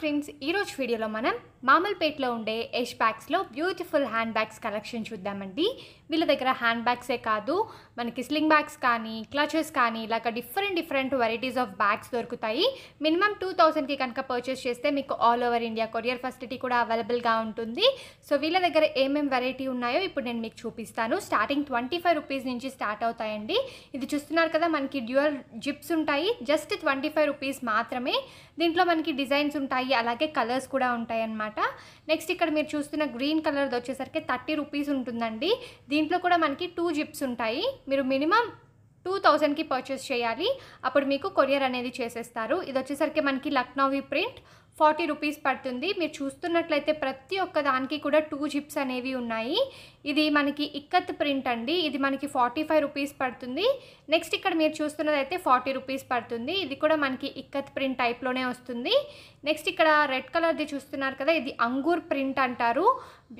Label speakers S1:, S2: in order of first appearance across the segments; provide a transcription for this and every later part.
S1: friends ఈరోజు వీడియోలో మనం మామల్పేట్లో ఉండే ఎష్ బ్యాగ్స్లో బ్యూటిఫుల్ హ్యాండ్ బ్యాగ్స్ కలెక్షన్ చూద్దామండి వీళ్ళ దగ్గర హ్యాండ్ బ్యాగ్సే కాదు మనకి స్లింగ్ బ్యాగ్స్ కానీ క్లచెస్ కానీ ఇలాగ different different varieties of bags దొరుకుతాయి మినిమం టూ థౌసండ్కి కనుక పర్చేస్ చేస్తే మీకు all over India courier facility కూడా అవైలబుల్గా ఉంటుంది సో వీళ్ళ దగ్గర ఏమేమి వెరైటీ ఉన్నాయో ఇప్పుడు నేను మీకు చూపిస్తాను స్టార్టింగ్ ట్వంటీ ఫైవ్ రూపీస్ నుంచి స్టార్ట్ అవుతాయండి ఇది చూస్తున్నారు కదా మనకి డ్యూయల్ జిప్స్ ఉంటాయి జస్ట్ ట్వంటీ ఫైవ్ రూపీస్ మాత్రమే దీంట్లో మనకి డిజైన్స్ ఉంటాయి అలాగే కలర్స్ కూడా ఉంటాయి అన్నమాట అనమాట నెక్స్ట్ ఇక్కడ మీరు చూస్తున్న గ్రీన్ కలర్ది వచ్చేసరికి థర్టీ రూపీస్ ఉంటుందండి దీంట్లో కూడా మనకి టూ జిప్స్ ఉంటాయి మీరు మినిమం టూ థౌజండ్కి పర్చేస్ చేయాలి అప్పుడు మీకు కొరియర్ అనేది చేసేస్తారు ఇది వచ్చేసరికి మనకి లక్నోవి ప్రింట్ ఫార్టీ రూపీస్ పడుతుంది మీరు చూస్తున్నట్లయితే ప్రతి ఒక్క దానికి కూడా టూ జిప్స్ అనేవి ఉన్నాయి ఇది మనకి ఇక్కత్ ప్రింట్ అండి ఇది మనకి ఫార్టీ ఫైవ్ రూపీస్ పడుతుంది నెక్స్ట్ ఇక్కడ మీరు చూస్తున్నది అయితే ఫార్టీ రూపీస్ పడుతుంది ఇది కూడా మనకి ఇక్కత్ ప్రింట్ టైప్లోనే వస్తుంది నెక్స్ట్ ఇక్కడ రెడ్ కలర్ది చూస్తున్నారు కదా ఇది అంగూర్ ప్రింట్ అంటారు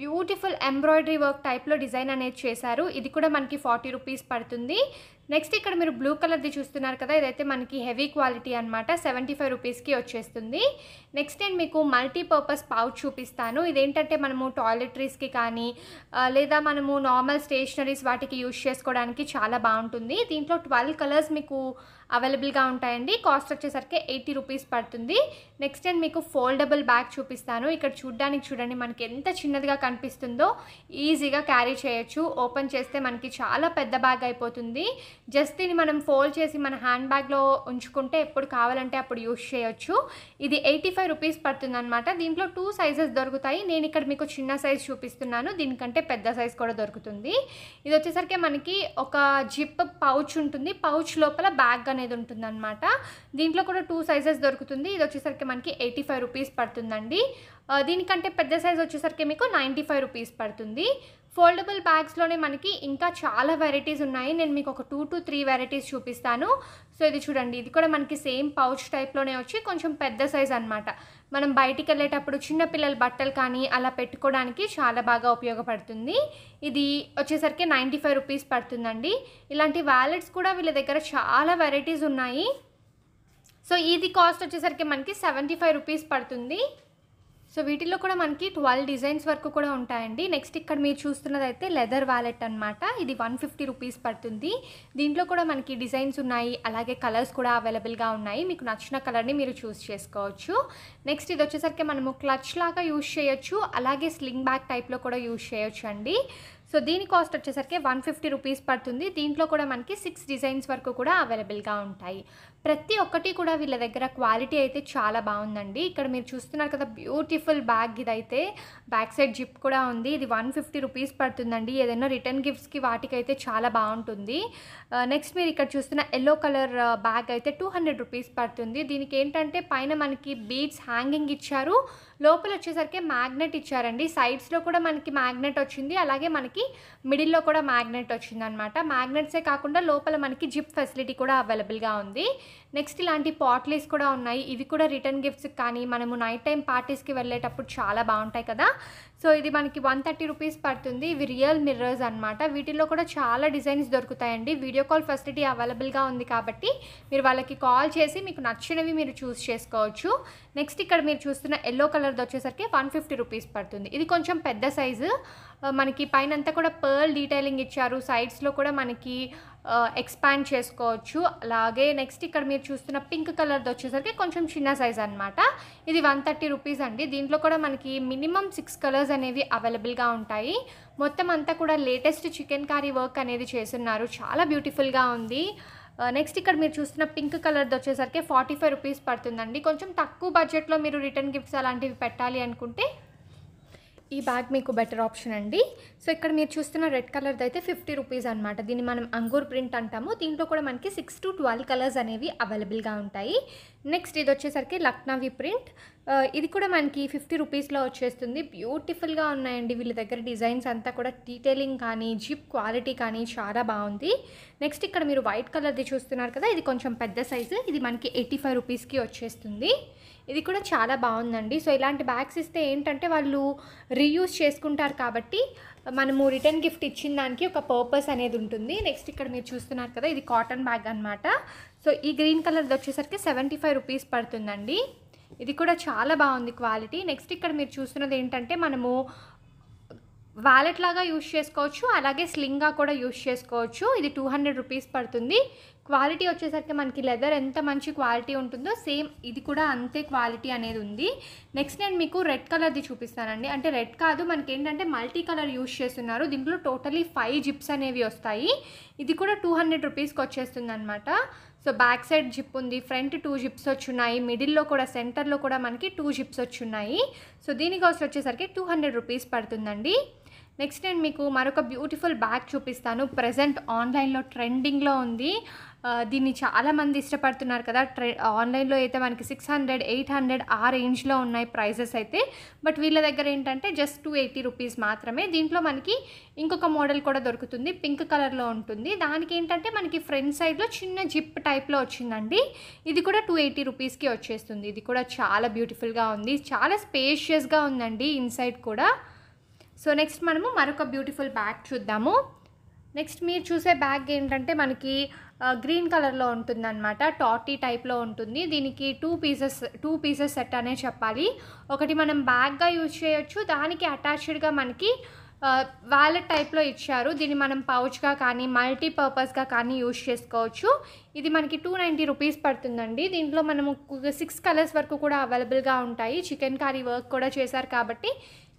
S1: బ్యూటిఫుల్ ఎంబ్రాయిడరీ వర్క్ టైప్లో డిజైన్ అనేది చేశారు ఇది కూడా మనకి ఫార్టీ రూపీస్ పడుతుంది నెక్స్ట్ ఇక్కడ మీరు బ్లూ కలర్ది చూస్తున్నారు కదా ఇదైతే మనకి హెవీ క్వాలిటీ అనమాట సెవెంటీ ఫైవ్ రూపీస్కి వచ్చేస్తుంది నెక్స్ట్ నేను మీకు మల్టీపర్పస్ పౌచ్ చూపిస్తాను ఇదేంటంటే మనము టాయిలెట్రీస్కి కానీ లేదా లేదా మనము నార్మల్ స్టేషనరీస్ వాటికి యూజ్ చేసుకోవడానికి చాలా బాగుంటుంది దీంట్లో ట్వెల్వ్ కలర్స్ మీకు అవైలబుల్గా ఉంటాయండి కాస్ట్ వచ్చేసరికి ఎయిటీ రూపీస్ పడుతుంది నెక్స్ట్ నేను మీకు ఫోల్డబుల్ బ్యాగ్ చూపిస్తాను ఇక్కడ చూడ్డానికి చూడండి మనకి ఎంత చిన్నదిగా కనిపిస్తుందో ఈజీగా క్యారీ చేయొచ్చు ఓపెన్ చేస్తే మనకి చాలా పెద్ద బ్యాగ్ అయిపోతుంది జస్ట్ దీన్ని మనం ఫోల్డ్ చేసి మన హ్యాండ్ బ్యాగ్లో ఉంచుకుంటే ఎప్పుడు కావాలంటే అప్పుడు యూజ్ చేయొచ్చు ఇది ఎయిటీ ఫైవ్ రూపీస్ పడుతుంది దీంట్లో టూ సైజెస్ దొరుకుతాయి నేను ఇక్కడ మీకు చిన్న సైజ్ చూపిస్తున్నాను దీనికంటే పెద్ద సైజ్ కూడా దొరుకుతుంది ఇది వచ్చేసరికి మనకి ఒక జిప్ పౌచ్ ఉంటుంది పౌచ్ లోపల బ్యాగ్ అనేది ఉంటుందన్నమాట దీంట్లో కూడా టూ సైజెస్ దొరుకుతుంది ఇది వచ్చేసరికి మనకి ఎయిటీ ఫైవ్ రూపీస్ పడుతుందండి దీనికంటే పెద్ద సైజ్ వచ్చేసరికి మీకు నైంటీ ఫైవ్ రూపీస్ పడుతుంది ఫోల్డబుల్ బ్యాగ్స్లోనే మనకి ఇంకా చాలా వెరైటీస్ ఉన్నాయి నేను మీకు ఒక టూ టు త్రీ వెరైటీస్ చూపిస్తాను సో ఇది చూడండి ఇది కూడా మనకి సేమ్ పౌచ్ టైప్లోనే వచ్చి కొంచెం పెద్ద సైజ్ అనమాట మనం బయటికి వెళ్ళేటప్పుడు చిన్నపిల్లల బట్టలు కానీ అలా పెట్టుకోవడానికి చాలా బాగా ఉపయోగపడుతుంది ఇది వచ్చేసరికి నైంటీ ఫైవ్ రూపీస్ పడుతుందండి ఇలాంటి వ్యాలెట్స్ కూడా వీళ్ళ దగ్గర చాలా వెరైటీస్ ఉన్నాయి సో ఇది కాస్ట్ వచ్చేసరికి మనకి సెవెంటీ ఫైవ్ రూపీస్ పడుతుంది సో వీటిల్లో కూడా మనకి ట్వెల్వ్ డిజైన్స్ వరకు కూడా ఉంటాయండి నెక్స్ట్ ఇక్కడ మీరు చూస్తున్నది అయితే లెదర్ వాలెట్ అనమాట ఇది వన్ ఫిఫ్టీ రూపీస్ పడుతుంది దీంట్లో కూడా మనకి డిజైన్స్ ఉన్నాయి అలాగే కలర్స్ కూడా అవైలబుల్గా ఉన్నాయి మీకు నచ్చిన కలర్ని మీరు చూస్ చేసుకోవచ్చు నెక్స్ట్ ఇది వచ్చేసరికి మనము క్లచ్ లాగా యూజ్ చేయొచ్చు అలాగే స్లింగ్ బ్యాగ్ టైప్లో కూడా యూజ్ చేయొచ్చు అండి సో దీని కాస్ట్ వచ్చేసరికి వన్ ఫిఫ్టీ రూపీస్ పడుతుంది దీంట్లో కూడా మనకి సిక్స్ డిజైన్స్ వరకు కూడా అవైలబుల్గా ఉంటాయి ప్రతి ఒక్కటి కూడా వీళ్ళ దగ్గర క్వాలిటీ అయితే చాలా బాగుందండి ఇక్కడ మీరు చూస్తున్నారు కదా బ్యూటిఫుల్ బ్యాగ్ ఇదైతే బ్యాక్ సైడ్ జిప్ కూడా ఉంది ఇది వన్ ఫిఫ్టీ రూపీస్ పడుతుందండి ఏదైనా రిటర్న్ గిఫ్ట్స్కి వాటికైతే చాలా బాగుంటుంది నెక్స్ట్ మీరు ఇక్కడ చూస్తున్న ఎల్లో కలర్ బ్యాగ్ అయితే టూ హండ్రెడ్ రూపీస్ పడుతుంది దీనికి ఏంటంటే పైన మనకి బీడ్స్ హ్యాంగింగ్ ఇచ్చారు లోపల వచ్చేసరికి మ్యాగ్నెట్ ఇచ్చారండి సైడ్స్లో కూడా మనకి మ్యాగ్నెట్ వచ్చింది అలాగే మనకి మనకి మిడిల్లో కూడా మ్యాగ్నెట్ వచ్చిందనమాట మ్యాగ్నెట్సే కాకుండా లోపల మనకి జిప్ ఫెసిలిటీ కూడా అవైలబుల్గా ఉంది నెక్స్ట్ ఇలాంటి పాట్లీస్ కూడా ఉన్నాయి ఇవి కూడా రిటర్న్ గిఫ్ట్స్కి కానీ మనము నైట్ టైం పార్టీస్కి వెళ్ళేటప్పుడు చాలా బాగుంటాయి కదా సో ఇది మనకి వన్ థర్టీ రూపీస్ పడుతుంది ఇవి రియల్ మిర్రర్స్ అనమాట వీటిల్లో కూడా చాలా డిజైన్స్ దొరుకుతాయండి వీడియో కాల్ ఫెసిలిటీ అవైలబుల్గా ఉంది కాబట్టి మీరు వాళ్ళకి కాల్ చేసి మీకు నచ్చినవి మీరు చూస్ చేసుకోవచ్చు నెక్స్ట్ ఇక్కడ మీరు చూస్తున్న ఎల్లో కలర్ది వచ్చేసరికి వన్ ఫిఫ్టీ రూపీస్ పడుతుంది ఇది కొంచెం పెద్ద సైజు మనకి పైన అంతా కూడా పర్ల్ డీటెయిలింగ్ ఇచ్చారు సైడ్స్లో కూడా మనకి ఎక్స్పాండ్ చేసుకోవచ్చు అలాగే నెక్స్ట్ ఇక్కడ మీరు చూస్తున్న పింక్ కలర్ది వచ్చేసరికి కొంచెం చిన్న సైజ్ అనమాట ఇది వన్ థర్టీ రూపీస్ అండి దీంట్లో కూడా మనకి మినిమం సిక్స్ కలర్స్ అనేవి అవైలబుల్గా ఉంటాయి మొత్తం అంతా కూడా లేటెస్ట్ చికెన్ కర్రీ వర్క్ అనేది చేస్తున్నారు చాలా బ్యూటిఫుల్గా ఉంది నెక్స్ట్ ఇక్కడ మీరు చూస్తున్న పింక్ కలర్ది వచ్చేసరికి ఫార్టీ ఫైవ్ రూపీస్ పడుతుందండి కొంచెం తక్కువ బడ్జెట్లో మీరు రిటర్న్ గిఫ్ట్స్ అలాంటివి పెట్టాలి అనుకుంటే ఈ బ్యాగ్ మీకు బెటర్ ఆప్షన్ అండి సో ఇక్కడ మీరు చూస్తున్న రెడ్ కలర్ది అయితే ఫిఫ్టీ రూపీస్ అనమాట దీన్ని మనం అంగూర్ ప్రింట్ అంటాము దీంట్లో కూడా మనకి సిక్స్ టు ట్వెల్వ్ కలర్స్ అనేవి అవైలబుల్గా ఉంటాయి నెక్స్ట్ ఇది వచ్చేసరికి లక్నవి ప్రింట్ ఇది కూడా మనకి ఫిఫ్టీ రూపీస్లో వచ్చేస్తుంది బ్యూటిఫుల్గా ఉన్నాయండి వీళ్ళ దగ్గర డిజైన్స్ అంతా కూడా డీటెయిలింగ్ కానీ జిప్ క్వాలిటీ కానీ చాలా బాగుంది నెక్స్ట్ ఇక్కడ మీరు వైట్ కలర్ది చూస్తున్నారు కదా ఇది కొంచెం పెద్ద సైజు ఇది మనకి ఎయిటీ ఫైవ్ రూపీస్కి వచ్చేస్తుంది ఇది కూడా చాలా బాగుందండి సో ఇలాంటి బ్యాగ్స్ ఇస్తే ఏంటంటే వాళ్ళు రీయూస్ చేసుకుంటారు కాబట్టి మనము రిటర్న్ గిఫ్ట్ ఇచ్చిన దానికి ఒక పర్పస్ అనేది ఉంటుంది నెక్స్ట్ ఇక్కడ మీరు చూస్తున్నారు కదా ఇది కాటన్ బ్యాగ్ అనమాట సో ఈ గ్రీన్ కలర్ది వచ్చేసరికి సెవెంటీ ఫైవ్ రూపీస్ పడుతుందండి ఇది కూడా చాలా బాగుంది క్వాలిటీ నెక్స్ట్ ఇక్కడ మీరు చూస్తున్నది ఏంటంటే మనము వ్యాలెట్ లాగా యూస్ చేసుకోవచ్చు అలాగే స్లింగ్గా కూడా యూస్ చేసుకోవచ్చు ఇది టూ హండ్రెడ్ రూపీస్ పడుతుంది క్వాలిటీ వచ్చేసరికి మనకి లెదర్ ఎంత మంచి క్వాలిటీ ఉంటుందో సేమ్ ఇది కూడా అంతే క్వాలిటీ అనేది ఉంది నెక్స్ట్ నేను మీకు రెడ్ కలర్ది చూపిస్తానండి అంటే రెడ్ కాదు మనకి ఏంటంటే మల్టీ కలర్ యూస్ చేస్తున్నారు దీంట్లో టోటలీ ఫైవ్ జిప్స్ అనేవి వస్తాయి ఇది కూడా టూ హండ్రెడ్ రూపీస్కి వచ్చేస్తుంది అనమాట సో బ్యాక్ సైడ్ జిప్ ఉంది ఫ్రంట్ టూ జిప్స్ వచ్చున్నాయి మిడిల్లో కూడా సెంటర్లో కూడా మనకి టూ జిప్స్ వచ్చున్నాయి సో దీని వచ్చేసరికి టూ హండ్రెడ్ రూపీస్ పడుతుందండి నెక్స్ట్ నేను మీకు మరొక బ్యూటిఫుల్ బ్యాగ్ చూపిస్తాను ప్రజెంట్ ఆన్లైన్లో ట్రెండింగ్లో ఉంది దీన్ని చాలామంది ఇష్టపడుతున్నారు కదా ట్రె ఆన్లైన్లో అయితే మనకి సిక్స్ హండ్రెడ్ ఎయిట్ హండ్రెడ్ ఆ రేంజ్లో ఉన్నాయి ప్రైజెస్ అయితే బట్ వీళ్ళ దగ్గర ఏంటంటే జస్ట్ టూ ఎయిటీ రూపీస్ మాత్రమే దీంట్లో మనకి ఇంకొక మోడల్ కూడా దొరుకుతుంది పింక్ కలర్లో ఉంటుంది దానికి ఏంటంటే మనకి ఫ్రంట్ సైడ్లో చిన్న జిప్ టైప్లో వచ్చిందండి ఇది కూడా టూ ఎయిటీ రూపీస్కి వచ్చేస్తుంది ఇది కూడా చాలా బ్యూటిఫుల్గా ఉంది చాలా స్పేషియస్గా ఉందండి ఇన్సైడ్ కూడా సో నెక్స్ట్ మనము మరొక బ్యూటిఫుల్ బ్యాగ్ చూద్దాము నెక్స్ట్ మీరు చూసే బ్యాగ్ ఏంటంటే మనకి గ్రీన్ కలర్లో ఉంటుందన్నమాట టాటీ టైప్లో ఉంటుంది దీనికి two pieces two pieces set అనే చెప్పాలి ఒకటి మనం బ్యాగ్గా యూజ్ చేయొచ్చు దానికి అటాచ్డ్గా మనకి వాలెట్ టైప్లో ఇచ్చారు దీన్ని మనం పౌచ్గా కానీ మల్టీపర్పస్గా కానీ యూజ్ చేసుకోవచ్చు ఇది మనకి టూ నైంటీ రూపీస్ పడుతుందండి దీంట్లో మనము సిక్స్ కలర్స్ వరకు కూడా అవైలబుల్గా ఉంటాయి చికెన్ కర్రీ వర్క్ కూడా చేశారు కాబట్టి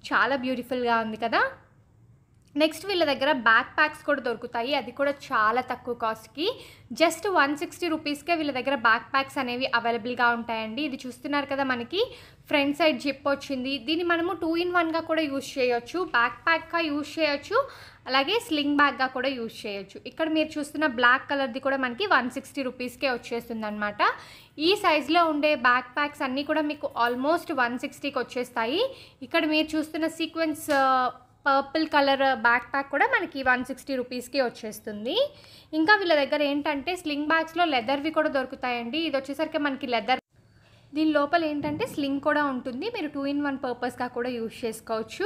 S1: చాలా బ్యూటిఫుల్గా ఉంది కదా నెక్స్ట్ వీళ్ళ దగ్గర బ్యాక్ ప్యాక్స్ కూడా దొరుకుతాయి అది కూడా చాలా తక్కువ కాస్ట్కి జస్ట్ వన్ సిక్స్టీ రూపీస్కే వీళ్ళ దగ్గర బ్యాక్ ప్యాక్స్ అనేవి అవైలబుల్గా ఉంటాయండి ఇది చూస్తున్నారు కదా మనకి ఫ్రంట్ సైడ్ జిప్ వచ్చింది దీన్ని మనము టూ ఇన్ వన్గా కూడా యూజ్ చేయొచ్చు బ్యాక్ ప్యాక్గా యూజ్ చేయొచ్చు అలాగే స్లింగ్ బ్యాగ్గా కూడా యూజ్ చేయొచ్చు ఇక్కడ మీరు చూస్తున్న బ్లాక్ కలర్ది కూడా మనకి వన్ సిక్స్టీ రూపీస్కే వచ్చేస్తుంది అనమాట ఈ సైజులో ఉండే బ్యాక్ ప్యాక్స్ అన్నీ కూడా మీకు ఆల్మోస్ట్ వన్ సిక్స్టీకి వచ్చేస్తాయి ఇక్కడ మీరు చూస్తున్న sequence purple colour back pack కూడా మనకి వన్ సిక్స్టీ రూపీస్కి వచ్చేస్తుంది ఇంకా వీళ్ళ దగ్గర ఏంటంటే స్లింగ్ బ్యాగ్స్లో లెదర్వి కూడా దొరుకుతాయండి ఇది వచ్చేసరికి మనకి లెదర్ దీని లోపల ఏంటంటే స్లింగ్ కూడా ఉంటుంది మీరు టూ ఇన్ వన్ పర్పస్గా కూడా యూజ్ చేసుకోవచ్చు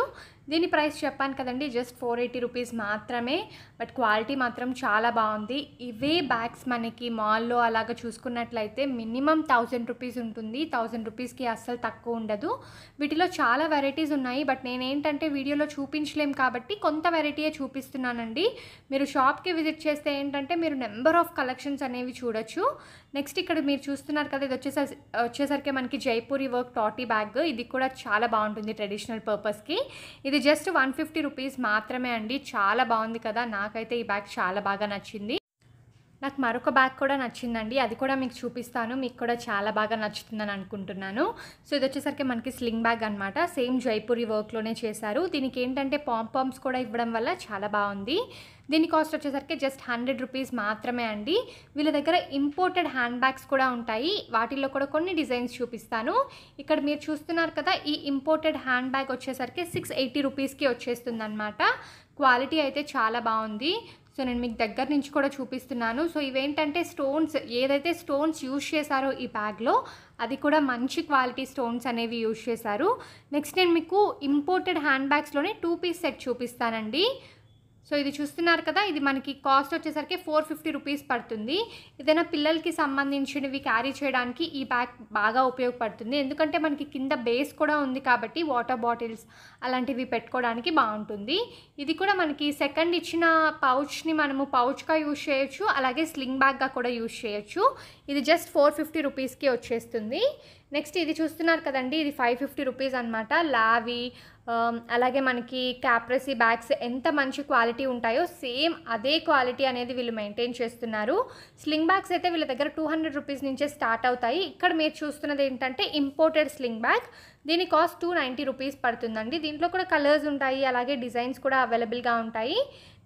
S1: దీని ప్రైస్ చెప్పాను కదండి జస్ట్ ఫోర్ ఎయిటీ రూపీస్ మాత్రమే బట్ క్వాలిటీ మాత్రం చాలా బాగుంది ఇవే బ్యాగ్స్ మనకి మాల్లో అలాగ చూసుకున్నట్లయితే మినిమం థౌజండ్ రూపీస్ ఉంటుంది థౌజండ్ రూపీస్కి అస్సలు తక్కువ ఉండదు వీటిలో చాలా వెరైటీస్ ఉన్నాయి బట్ నేనేంటంటే వీడియోలో చూపించలేం కాబట్టి కొంత వెరైటీయే చూపిస్తున్నానండి మీరు షాప్కి విజిట్ చేస్తే ఏంటంటే మీరు నెంబర్ ఆఫ్ కలెక్షన్స్ అనేవి చూడొచ్చు నెక్స్ట్ ఇక్కడ మీరు చూస్తున్నారు కదా ఇది వచ్చేసరి వచ్చేసరికి మనకి జైపూరి వర్క్ టాటీ బ్యాగ్ ఇది కూడా చాలా బాగుంటుంది ట్రెడిషనల్ పర్పస్కి ఇది ఇది జస్ట్ వన్ ఫిఫ్టీ రూపీస్ మాత్రమే అండి చాలా బాగుంది కదా నాకైతే ఈ బ్యాగ్ చాలా బాగా నచ్చింది నాకు మరొక బ్యాగ్ కూడా నచ్చిందండి అది కూడా మీకు చూపిస్తాను మీకు కూడా చాలా బాగా నచ్చుతుందని అనుకుంటున్నాను సో ఇది వచ్చేసరికి మనకి స్లింగ్ బ్యాగ్ అనమాట సేమ్ జైపూరి వర్క్లోనే చేశారు దీనికి ఏంటంటే పాంపామ్స్ కూడా ఇవ్వడం వల్ల చాలా బాగుంది దీని కాస్ట్ వచ్చేసరికి జస్ట్ హండ్రెడ్ రూపీస్ మాత్రమే అండి వీళ్ళ దగ్గర ఇంపోర్టెడ్ హ్యాండ్ బ్యాగ్స్ కూడా ఉంటాయి వాటిల్లో కూడా కొన్ని డిజైన్స్ చూపిస్తాను ఇక్కడ మీరు చూస్తున్నారు కదా ఈ ఇంపోర్టెడ్ హ్యాండ్ బ్యాగ్ వచ్చేసరికి సిక్స్ ఎయిటీ రూపీస్కి వచ్చేస్తుంది క్వాలిటీ అయితే చాలా బాగుంది సో నేను మీకు దగ్గర నుంచి కూడా చూపిస్తున్నాను సో ఇవేంటంటే స్టోన్స్ ఏదైతే స్టోన్స్ యూజ్ చేశారో ఈ బ్యాగ్లో అది కూడా మంచి క్వాలిటీ స్టోన్స్ అనేవి యూజ్ చేశారు నెక్స్ట్ నేను మీకు ఇంపోర్టెడ్ హ్యాండ్ బ్యాగ్స్లోనే టూ పీస్ సెట్ చూపిస్తానండి సో ఇది చూస్తున్నారు కదా ఇది మనకి కాస్ట్ వచ్చేసరికి ఫోర్ ఫిఫ్టీ రూపీస్ పడుతుంది ఏదైనా పిల్లలకి సంబంధించినవి క్యారీ చేయడానికి ఈ బ్యాగ్ బాగా ఉపయోగపడుతుంది ఎందుకంటే మనకి కింద బేస్ కూడా ఉంది కాబట్టి వాటర్ బాటిల్స్ అలాంటివి పెట్టుకోవడానికి బాగుంటుంది ఇది కూడా మనకి సెకండ్ ఇచ్చిన పౌచ్ని మనము పౌచ్గా యూజ్ చేయొచ్చు అలాగే స్లింగ్ బ్యాగ్గా కూడా యూజ్ చేయొచ్చు ఇది జస్ట్ ఫోర్ ఫిఫ్టీ రూపీస్కి వచ్చేస్తుంది నెక్స్ట్ ఇది చూస్తున్నారు కదండి ఇది ఫైవ్ ఫిఫ్టీ రూపీస్ అనమాట లావి అలాగే మనకి క్యాప్రసీ బ్యాగ్స్ ఎంత మంచి క్వాలిటీ ఉంటాయో సేమ్ అదే క్వాలిటీ అనేది వీళ్ళు మెయింటైన్ చేస్తున్నారు స్లింగ్ బ్యాగ్స్ అయితే వీళ్ళ దగ్గర టూ హండ్రెడ్ రూపీస్ నుంచే స్టార్ట్ అవుతాయి ఇక్కడ మీరు చూస్తున్నది ఏంటంటే ఇంపోర్టెడ్ స్లింగ్ బ్యాగ్ దీని కాస్ట్ టూ నైంటీ రూపీస్ పడుతుందండి దీంట్లో కూడా కలర్స్ ఉంటాయి అలాగే డిజైన్స్ కూడా అవైలబుల్గా ఉంటాయి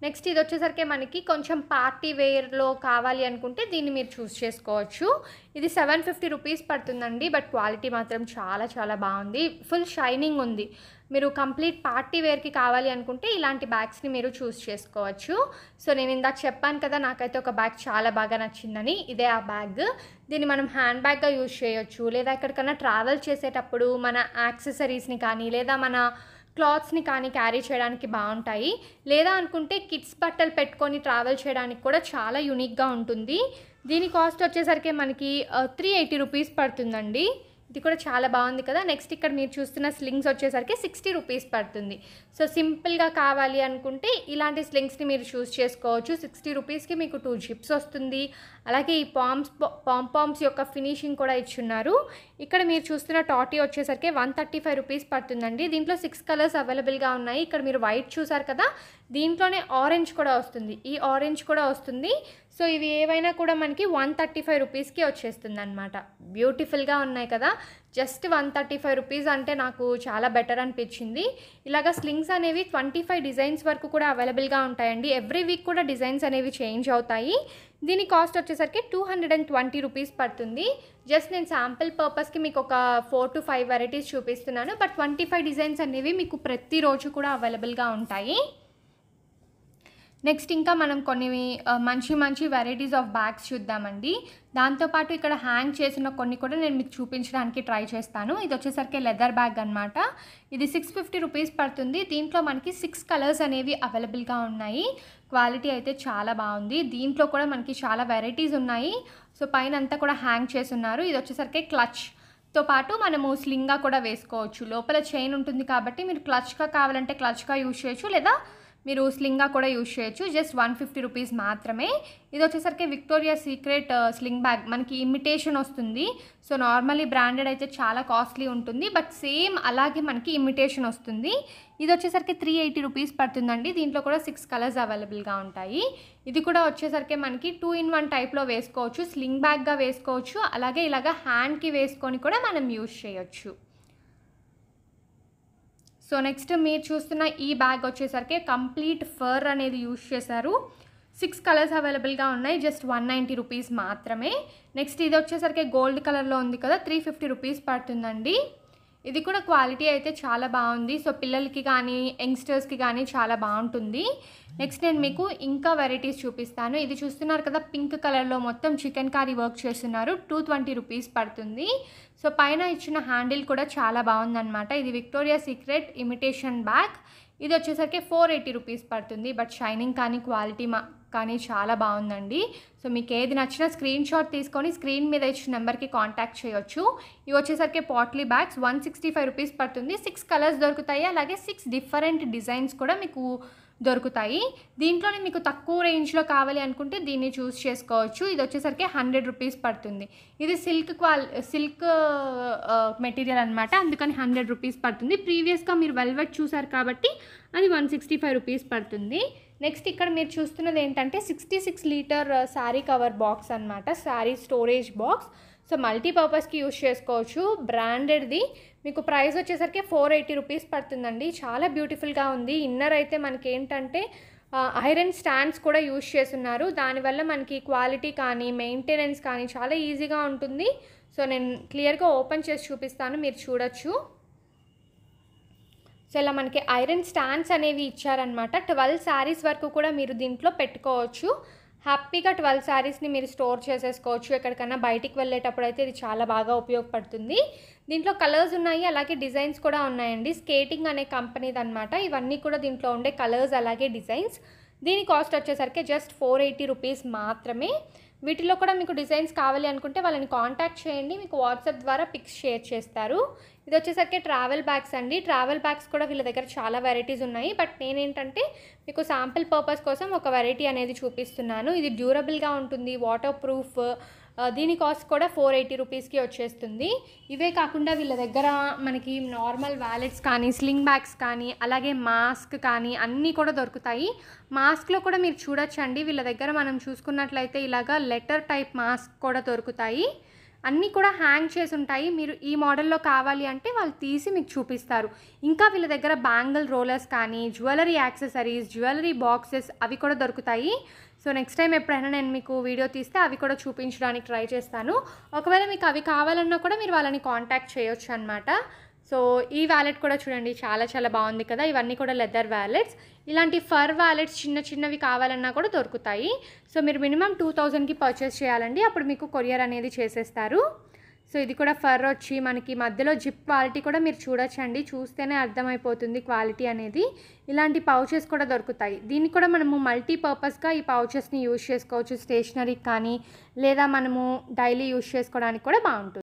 S1: నెక్స్ట్ ఇది వచ్చేసరికి మనకి కొంచెం పార్టీ వేర్లో కావాలి అనుకుంటే దీన్ని మీరు చూస్ చేసుకోవచ్చు ఇది సెవెన్ ఫిఫ్టీ రూపీస్ పడుతుందండి బట్ క్వాలిటీ మాత్రం చాలా చాలా బాగుంది ఫుల్ షైనింగ్ ఉంది మీరు కంప్లీట్ పార్టీ వేర్కి కావాలి అనుకుంటే ఇలాంటి బ్యాగ్స్ని మీరు చూస్ చేసుకోవచ్చు సో నేను ఇందాక చెప్పాను కదా నాకైతే ఒక బ్యాగ్ చాలా బాగా నచ్చిందని ఇదే ఆ బ్యాగ్ దీన్ని మనం హ్యాండ్ బ్యాగ్గా యూజ్ చేయొచ్చు లేదా ఎక్కడికైనా ట్రావెల్ చేసేటప్పుడు మన యాక్సెసరీస్ని కానీ లేదా మన క్లాత్స్ని కానీ క్యారీ చేయడానికి బాగుంటాయి లేదా అనుకుంటే కిడ్స్ బట్టలు పెట్టుకొని ట్రావెల్ చేయడానికి కూడా చాలా యూనిక్గా ఉంటుంది దీని కాస్ట్ వచ్చేసరికి మనకి త్రీ ఎయిటీ రూపీస్ పడుతుందండి ఇది కూడా చాలా బాగుంది కదా నెక్స్ట్ ఇక్కడ మీరు చూస్తున్న స్లింగ్స్ వచ్చేసరికి సిక్స్టీ రూపీస్ పడుతుంది సో సింపుల్గా కావాలి అనుకుంటే ఇలాంటి స్లింగ్స్ని మీరు చూస్ చేసుకోవచ్చు సిక్స్టీ రూపీస్కి మీకు టూ జిప్స్ వస్తుంది అలాగే ఈ పామ్స్ పామ్స్ యొక్క ఫినిషింగ్ కూడా ఇచ్చున్నారు ఇక్కడ మీరు చూస్తున్న టాటీ వచ్చేసరికి వన్ థర్టీ ఫైవ్ రూపీస్ పడుతుందండి దీంట్లో సిక్స్ కలర్స్ అవైలబుల్గా ఉన్నాయి ఇక్కడ మీరు వైట్ చూసారు కదా దీంట్లోనే ఆరెంజ్ కూడా వస్తుంది ఈ ఆరెంజ్ కూడా వస్తుంది సో ఇవి ఏవైనా కూడా మనకి వన్ థర్టీ ఫైవ్ రూపీస్కి వచ్చేస్తుంది అనమాట బ్యూటిఫుల్గా ఉన్నాయి కదా just one thirty five rupees అంటే నాకు చాలా బెటర్ అనిపించింది ఇలాగ స్లింగ్స్ అనేవి ట్వంటీ ఫైవ్ డిజైన్స్ వరకు కూడా అవైలబుల్గా ఉంటాయండి ఎవ్రీ వీక్ కూడా డిజైన్స్ అనేవి చేంజ్ అవుతాయి దీని కాస్ట్ వచ్చేసరికి two hundred and twenty rupees పడుతుంది జస్ట్ నేను శాంపిల్ పర్పస్కి మీకు ఒక ఫోర్ టు ఫైవ్ వెరైటీస్ చూపిస్తున్నాను బట్ ట్వంటీ ఫైవ్ డిజైన్స్ అనేవి మీకు ప్రతిరోజు కూడా అవైలబుల్గా ఉంటాయి నెక్స్ట్ ఇంకా మనం కొన్ని మంచి మంచి వెరైటీస్ ఆఫ్ బ్యాగ్స్ చూద్దామండి దాంతోపాటు ఇక్కడ హ్యాంగ్ చేసిన కొన్ని కూడా నేను మీకు చూపించడానికి ట్రై చేస్తాను ఇది వచ్చేసరికి లెదర్ బ్యాగ్ అనమాట ఇది సిక్స్ ఫిఫ్టీ రూపీస్ పడుతుంది దీంట్లో మనకి సిక్స్ కలర్స్ అనేవి అవైలబుల్గా ఉన్నాయి క్వాలిటీ అయితే చాలా బాగుంది దీంట్లో కూడా మనకి చాలా వెరైటీస్ ఉన్నాయి సో పైన అంతా కూడా హ్యాంగ్ ఉన్నారు ఇది వచ్చేసరికి క్లచ్ తో పాటు మనము స్లింగా కూడా వేసుకోవచ్చు లోపల చైన్ ఉంటుంది కాబట్టి మీరు క్లచ్గా కావాలంటే క్లచ్గా యూజ్ చేయొచ్చు లేదా మీరు స్లింగా కూడా యూజ్ చేయొచ్చు జస్ట్ వన్ ఫిఫ్టీ రూపీస్ మాత్రమే ఇది వచ్చేసరికి విక్టోరియా సీక్రెట్ స్లింగ్ బ్యాగ్ మనకి ఇమిటేషన్ వస్తుంది సో నార్మల్లీ బ్రాండెడ్ అయితే చాలా కాస్ట్లీ ఉంటుంది బట్ సేమ్ అలాగే మనకి ఇమిటేషన్ వస్తుంది ఇది వచ్చేసరికి త్రీ ఎయిటీ రూపీస్ పడుతుందండి దీంట్లో కూడా సిక్స్ కలర్స్ అవైలబుల్గా ఉంటాయి ఇది కూడా వచ్చేసరికి మనకి టూ ఇన్ వన్ టైప్లో వేసుకోవచ్చు స్లింగ్ బ్యాగ్గా వేసుకోవచ్చు అలాగే ఇలాగ హ్యాండ్కి వేసుకొని కూడా మనం యూజ్ చేయొచ్చు సో నెక్స్ట్ మీరు చూస్తున్న ఈ బ్యాగ్ వచ్చేసరికి కంప్లీట్ ఫర్ అనేది యూజ్ చేశారు సిక్స్ కలర్స్ అవైలబుల్గా ఉన్నాయి జస్ట్ వన్ నైంటీ రూపీస్ మాత్రమే నెక్స్ట్ ఇది వచ్చేసరికి గోల్డ్ కలర్లో ఉంది కదా త్రీ ఫిఫ్టీ రూపీస్ పడుతుందండి ఇది కూడా క్వాలిటీ అయితే చాలా బాగుంది సో పిల్లలకి కానీ యంగ్స్టర్స్కి కానీ చాలా బాగుంటుంది నెక్స్ట్ నేను మీకు ఇంకా వెరైటీస్ చూపిస్తాను ఇది చూస్తున్నారు కదా పింక్ కలర్లో మొత్తం చికెన్ కర్రీ వర్క్ చేస్తున్నారు టూ ట్వంటీ రూపీస్ పడుతుంది సో పైన ఇచ్చిన హ్యాండిల్ కూడా చాలా బాగుందన్నమాట ఇది విక్టోరియా సీక్రెట్ ఇమిటేషన్ బ్యాగ్ ఇది వచ్చేసరికి ఫోర్ ఎయిటీ రూపీస్ పడుతుంది బట్ షైనింగ్ కానీ క్వాలిటీ మా కానీ చాలా బాగుందండి సో మీకు ఏది నచ్చినా స్క్రీన్ షాట్ తీసుకొని స్క్రీన్ మీద ఇచ్చిన నెంబర్కి కాంటాక్ట్ చేయొచ్చు ఇవి వచ్చేసరికి potli bags one sixty five rupees పడుతుంది సిక్స్ కలర్స్ దొరుకుతాయి అలాగే సిక్స్ డిఫరెంట్ డిజైన్స్ కూడా మీకు దొరుకుతాయి దీంట్లోనే మీకు తక్కువ రేంజ్లో కావాలి అనుకుంటే దీన్ని చూస్ చేసుకోవచ్చు ఇది వచ్చేసరికి హండ్రెడ్ రూపీస్ పడుతుంది ఇది సిల్క్ క్వాల్ సిల్క్ మెటీరియల్ అనమాట అందుకని హండ్రెడ్ రూపీస్ పడుతుంది ప్రీవియస్గా మీరు వెల్వెట్ చూసారు కాబట్టి అది వన్ సిక్స్టీ ఫైవ్ రూపీస్ పడుతుంది నెక్స్ట్ ఇక్కడ మీరు చూస్తున్నది ఏంటంటే sixty six litre sari cover box అనమాట శారీ స్టోరేజ్ బాక్స్ సో మల్టీపర్పస్కి యూస్ చేసుకోవచ్చు బ్రాండెడ్ది మీకు ప్రైస్ వచ్చేసరికి ఫోర్ ఎయిటీ రూపీస్ పడుతుందండి చాలా బ్యూటిఫుల్గా ఉంది ఇన్నర్ అయితే మనకి ఏంటంటే ఐరన్ స్టాండ్స్ కూడా యూస్ చేస్తున్నారు దానివల్ల మనకి క్వాలిటీ కానీ మెయింటెనెన్స్ కానీ చాలా ఈజీగా ఉంటుంది సో నేను క్లియర్గా ఓపెన్ చేసి చూపిస్తాను మీరు చూడొచ్చు సో ఇలా మనకి ఐరన్ స్టాండ్స్ అనేవి ఇచ్చారనమాట ట్వెల్వ్ శారీస్ వరకు కూడా మీరు దీంట్లో పెట్టుకోవచ్చు హ్యాపీగా ట్వెల్వ్ శారీస్ని మీరు స్టోర్ చేసేసుకోవచ్చు ఎక్కడికైనా బయటికి వెళ్ళేటప్పుడు అయితే ఇది చాలా బాగా ఉపయోగపడుతుంది దీంట్లో కలర్స్ ఉన్నాయి అలాగే డిజైన్స్ కూడా ఉన్నాయండి స్కేటింగ్ అనే కంపెనీది అనమాట ఇవన్నీ కూడా దీంట్లో ఉండే కలర్స్ అలాగే డిజైన్స్ దీని కాస్ట్ వచ్చేసరికి జస్ట్ ఫోర్ ఎయిటీ రూపీస్ మాత్రమే వీటిలో కూడా మీకు డిజైన్స్ కావాలి అనుకుంటే వాళ్ళని కాంటాక్ట్ చేయండి మీకు వాట్సాప్ ద్వారా పిక్స్ షేర్ చేస్తారు ఇది వచ్చేసరికి ట్రావెల్ బ్యాగ్స్ అండి ట్రావెల్ బ్యాగ్స్ కూడా వీళ్ళ దగ్గర చాలా వెరైటీస్ ఉన్నాయి బట్ నేనేంటంటే మీకు శాంపుల్ పర్పస్ కోసం ఒక వెరైటీ అనేది చూపిస్తున్నాను ఇది డ్యూరబుల్గా ఉంటుంది వాటర్ ప్రూఫ్ దీని కాస్ట్ కూడా ఫోర్ ఎయిటీ రూపీస్కి వచ్చేస్తుంది ఇవే కాకుండా వీళ్ళ దగ్గర మనకి నార్మల్ వ్యాలెట్స్ కానీ స్లింగ్ బ్యాగ్స్ కానీ అలాగే మాస్క్ కానీ అన్నీ కూడా దొరుకుతాయి మాస్క్లో కూడా మీరు చూడొచ్చండి వీళ్ళ దగ్గర మనం చూసుకున్నట్లయితే ఇలాగా లెటర్ టైప్ మాస్క్ కూడా దొరుకుతాయి అన్నీ కూడా హ్యాంగ్ చేసి ఉంటాయి మీరు ఈ మోడల్లో కావాలి అంటే వాళ్ళు తీసి మీకు చూపిస్తారు ఇంకా వీళ్ళ దగ్గర బ్యాంగిల్ రోలర్స్ కానీ జ్యువెలరీ యాక్సెసరీస్ జ్యువెలరీ బాక్సెస్ అవి కూడా దొరుకుతాయి సో నెక్స్ట్ టైం ఎప్పుడైనా నేను మీకు వీడియో తీస్తే అవి కూడా చూపించడానికి ట్రై చేస్తాను ఒకవేళ మీకు అవి కావాలన్నా కూడా మీరు వాళ్ళని కాంటాక్ట్ చేయొచ్చు అనమాట సో ఈ వ్యాలెట్ కూడా చూడండి చాలా చాలా బాగుంది కదా ఇవన్నీ కూడా లెదర్ వ్యాలెట్స్ ఇలాంటి ఫర్ వ్యాలెట్స్ చిన్న చిన్నవి కావాలన్నా కూడా దొరుకుతాయి సో మీరు మినిమం టూ థౌజండ్కి పర్చేస్ చేయాలండి అప్పుడు మీకు కొరియర్ అనేది చేసేస్తారు సో ఇది కూడా ఫర్ వచ్చి మనకి మధ్యలో జిప్ క్వాలిటీ కూడా మీరు చూడొచ్చండి చూస్తేనే అర్థమైపోతుంది క్వాలిటీ అనేది ఇలాంటి పౌచెస్ కూడా దొరుకుతాయి దీన్ని కూడా మనము మల్టీపర్పస్గా ఈ పౌచెస్ని యూజ్ చేసుకోవచ్చు స్టేషనరీకి కానీ లేదా మనము డైలీ యూజ్ చేసుకోవడానికి కూడా బాగుంటుంది